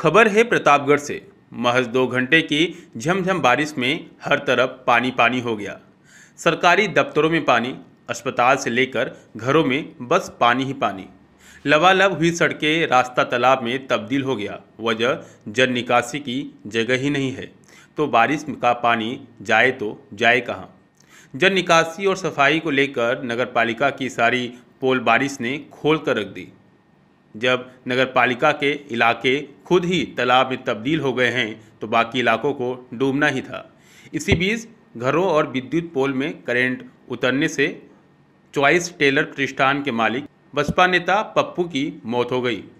खबर है प्रतापगढ़ से महज दो घंटे की झमझम बारिश में हर तरफ पानी पानी हो गया सरकारी दफ्तरों में पानी अस्पताल से लेकर घरों में बस पानी ही पानी लबालब हुई सड़कें रास्ता तालाब में तब्दील हो गया वजह जल निकासी की जगह ही नहीं है तो बारिश का पानी जाए तो जाए कहाँ जल निकासी और सफाई को लेकर पालिका की सारी पोल बारिश ने खोल कर रख दी जब नगरपालिका के इलाके खुद ही तालाब में तब्दील हो गए हैं तो बाकी इलाकों को डूबना ही था इसी बीच घरों और विद्युत पोल में करंट उतरने से चॉइस टेलर प्रतिष्ठान के मालिक बसपा नेता पप्पू की मौत हो गई